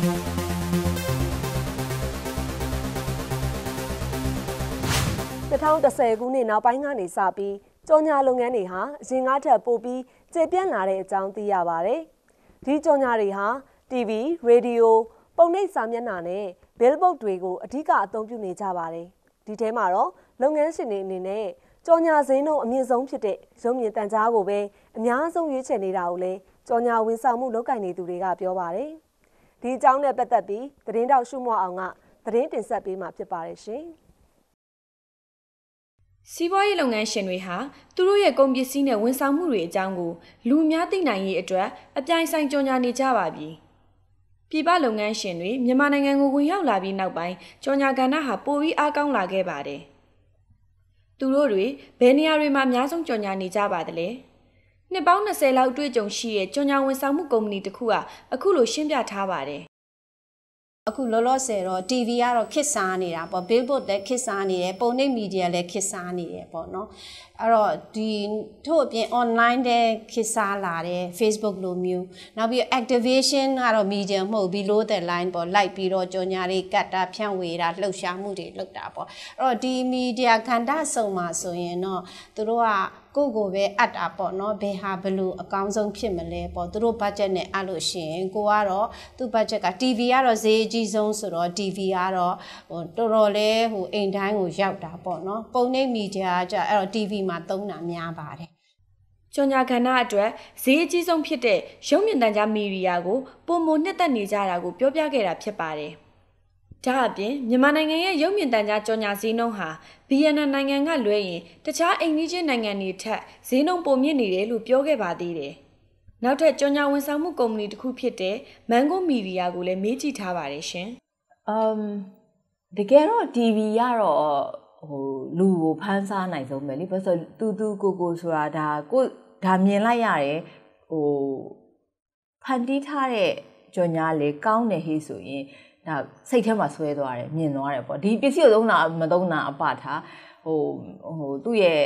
2010ခုနှစ်နောက်ပိုင်းကနေစပြီးကြော်ညာလုပ်ငန်းတွေဟာအရင်ကထက်ပိုပြီးကျေပြန့်လာတဲ့အကြောင်းသိရပါတယ်။ဒီကြော်ညာတွေဟာ TV, ရေဒီယိုပုံနှိပ်စာမျက်နှာနဲ့ billboard တွေကိုအဓိကအသုံးပြုနေကြပါတယ်။ဒီထဲမှာတော့လုပ်ငန်းရှင်တွေအနေနဲ့ကြော်ညာဈေးနှုန်းအမြင့်ဆုံးဖြစ်တဲ့ရုံမြင့်တန်ကြားကိုပဲအများဆုံးရွေးချယ်နေတာကိုလည်းကြော်ညာဝန်ဆောင်မှုလုပ်ကိုင်နေသူတွေကပြောပါတယ်။ဒီအကြောင်းနဲ့ပတ်သက်ပြီးသတင်းတောက်ရှုမောအောင်ကသတင်းတင်ဆက်ပေးမှာဖြစ်ပါတယ်ရှင်။စီးပွားရေးလုပ်ငန်းရှင်တွေဟာသူတို့ရဲ့ကုန်ပစ္စည်းနဲ့ဝန်ဆောင်မှုတွေအကြောင်းကို လူများသိနိုင်ရေးအတွက်အပြိုင်ဆိုင်ကြော်ညာနေကြပါပြီ။ပြည်ပလုပ်ငန်းရှင်တွေမြန်မာနိုင်ငံကိုဝင်ရောက်လာပြီးနောက်ပိုင်းကြော်ညာကဏ္ဍဟာပိုပြီးအားကောင်းလာခဲ့ပါတယ်။သူတို့တွေဘယ်နေရာတွေမှာအများဆုံးကြော်ညာနေကြပါသလဲ။နှစ်ပေါင်း20လောက်တွေ့ကြုံရှိတဲ့ကြောင်ညာဝန်ဆောင်မှုကုမ္ပဏီတစ်ခုကအခုလိုရှင်းပြထားပါတယ်အခုလောလောဆယ်တော့ TV ကတော့ခစ်စားနေတာပေါ့ billboard လည်းခစ်စားနေတယ်ပုံနှိပ် media လည်းခစ်စားနေတယ်ပေါ့နော်အဲ့တော့ဒီထို့အပြင် online တဲ့ခစ်စားလာတယ် Facebook လိုမျိုးနောက်ပြီး activation ကတော့ media မဟုတ်ဘူး below the line ပေါ့ like ပြီးတော့ကြော်ညာတွေကတ်တာဖြန့်ဝေတာလှုပ်ရှားမှုတွေလုပ်တာပေါ့အဲ့တော့ဒီ media ခန္ဓာစုံမှာဆိုရင်တော့သူတို့ကကိုကိုပဲအပ်တာပေါ့နော်ဘယ်ဟာဘလို့အကောင်းဆုံးဖြစ်မလဲပေါ့သူတို့ budget နဲ့အပ်လို့ရှင်ကိုကတော့သူ့ budget က TV ကတော့ဈေးအကြီးဆုံးဆိုတော့ TV ကတော့ဟိုတော်တော်လေးဟိုအိမ်တိုင်းကိုရောက်တာပေါ့နော်ပုံနှိပ်မီဒီယာကအဲ့တော့ TV မှာသုံးတာများပါတယ်ကျော်ညာကဏ္ဍအတွက်ဈေးအကြီးဆုံးဖြစ်တဲ့ရုပ်မြင်သံကြားမီဒီယာကိုပုံမနှစ်သက်နေကြတာကိုပြောပြခဲ့တာဖြစ်ပါတယ်။ဒါအပြင်မြန်မာနိုင်ငံရဲ့ရုပ်မြင်သံကြားကြော်ညာဈေးနှုန်းဟာ BNN နိုင်ငံကလွဲရင်တခြားအိမ်နီးချင်းနိုင်ငံတွေထက်ဈေးနှုန်းပိုမြင့်နေတယ်လို့ပြောခဲ့ပါသေးတယ်။နောက်ထပ်ကြော်ညာဝန်ဆောင်မှုကုမ္ပဏီတစ်ခုဖြစ်တဲ့ Mango Media ကိုလည်းမေးကြည့်ထားပါတယ်ရှင်။ Um တကယ်တော့ TV ကတော့ဟိုလူကိုဖန်ဆားနိုင်ဆုံးပဲလေဘာလို့ဆိုတူတူကိုကိုဆိုတာဒါကိုဒါမြင်လိုက်ရတယ်ဟိုဖန်တီးထားတဲ့ကြော်ညာလေကောင်းတယ်ဟေးဆိုရင်ဒါစိတ်ထဲမှာဆွဲသွားတယ်မြင်သွားတယ်ပေါ့ဒီပစ္စည်းကိုသုံးတာမသုံးတာအပထားဟိုဟိုသူ့ရဲ့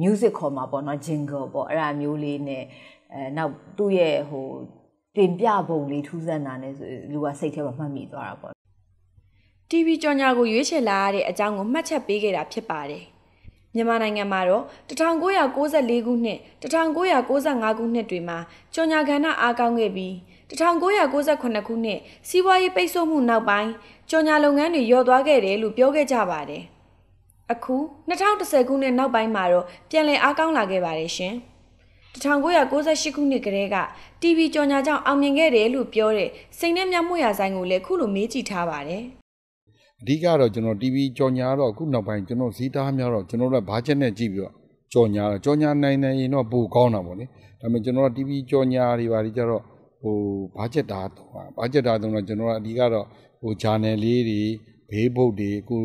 music ခေါ်မှာပေါ့နော် jingle ပေါ့အဲ့ဒါမျိုးလေးနဲ့အဲနောက်သူ့ရဲ့ဟိုတင်ပြပုံလေးထူးဆန်းတာ ਨੇ ဆိုလူကစိတ်ထဲမှာမှတ်မိသွားတာပေါ့ TV ကြော်ညာကိုရွေးချယ်လာရတဲ့အကြောင်းကိုမှတ်ချက်ပေးခဲ့တာ ဖြစ်ပါတယ်မြန်မာနိုင်ငံမှာတော့1994ခုနှစ်1995ခုနှစ်တွေမှာကြော်ညာကဏ္ဍအားကောင်းခဲ့ပြီး1998ခုနှစ်စီးပွားရေးပိတ်ဆို့မှုနောက်ပိုင်းကြော်ညာလုပ်ငန်းတွေလျော့သွားခဲ့တယ်လို့ပြောခဲ့ကြပါတယ်။အခု2010ခုနှစ်နောက်ပိုင်းမှာတော့ပြန်လည်အားကောင်းလာခဲ့ပါတယ်ရှင်။1998ခုနှစ်ကတည်းက TV ကြော်ညာကြောင့်အောင်မြင်ခဲ့တယ်လို့ပြောတဲ့စိန်နဲ့မြမွေရဆိုင်ကိုလည်းခုလိုမေးကြည့်ထားပါတယ်။အဓိကတော့ကျွန်တော် TV ကြော်ညာတော့အခုနောက်ပိုင်းကျွန်တော်ဈေးသားများတော့ကျွန်တော်တို့ကဘာချက်နဲ့ကြည့်ပြီးတော့ကြော်ညာတော့ကြော်ညာနိုင်နိုင်ရင်တော့ပိုကောင်းတာပေါ့လေ။ဒါပေမဲ့ကျွန်တော်က TV ကြော်ညာတွေပါကြီးကြတော့ဟိုဘတ်ဂျက်တာသုံးတာဘတ်ဂျက်တာသုံးတော့ကျွန်တော်ကအဓိကတော့ဟို channel လေးတွေဘေးဘုတ်တွေကို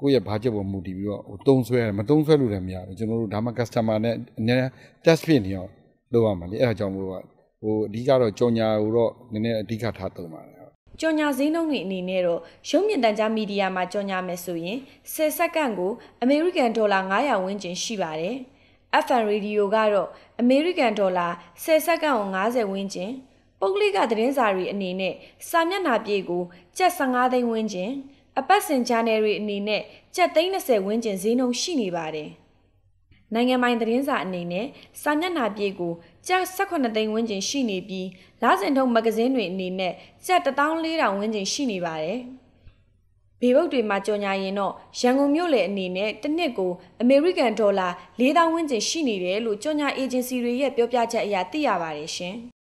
ကိုယ့်ရဲ့ budget ပေါ်မူတည်ပြီးတော့ဟိုတုံးဆွဲမတုံးဆွဲလို့လည်းမရဘူးကျွန်တော်တို့ဒါမှ customer နဲ့အနည်း test ဖြစ်နေအောင်လုပ်ရမှာလေအဲဒါကြောင့်မို့လို့ဟိုအဓိကတော့ကြော်ညာကိုတော့နည်းနည်းအဓိကထားသုံးပါတယ်ကြော်ညာဈေးနှုန်းတွေအနေနဲ့တော့ရုပ်မြင်သံကြားမီဒီယာမှာကြော်ညာမယ်ဆိုရင်10စက္ကန့်ကို အမေရိကန်ဒေါ်လာ900ဝန်းကျင်ရှိပါတယ်။ FM ရေဒီယိုကတော့အမေရိကန်ဒေါ်လာ10စက္ကန့်ကို90ဝန်းကျင်ပုဂ္ဂလိကသတင်းစာတွေအနေနဲ့စာမျက်နှာပြည့်ကိုကျပ်15သိန်းဝန်းကျင်အပတ်စဉ်ဂျာနယ်တွေအနေနဲ့ကျပ်သိန်း20ဝန်းကျင်ဈေးနှုန်းရှိနေပါတယ်။နိုင်ငံပိုင်သတင်းစာအနေနဲ့စာမျက်နှာပြည့်ကိုကျပ်18သိန်းဝန်းကျင်ရှိနေပြီးလစဉ်ထုတ်မဂဇင်းတွေအနေနဲ့ကျပ်14000ဝန်းကျင်ရှိနေပါတယ်။ဘေဘုတ်တွေမှာကြော်ညာရင်တော့ရန်ကုန်မြို့လေအနေနဲ့တစ်နှစ်ကိုအမေရိကန်ဒေါ်လာ4000ဝန်းကျင် ရှိနေတယ်လို့ကြော်ညာအေဂျင်စီတွေရဲ့ပြောပြချက်အရသိရပါတယ်ရှင်။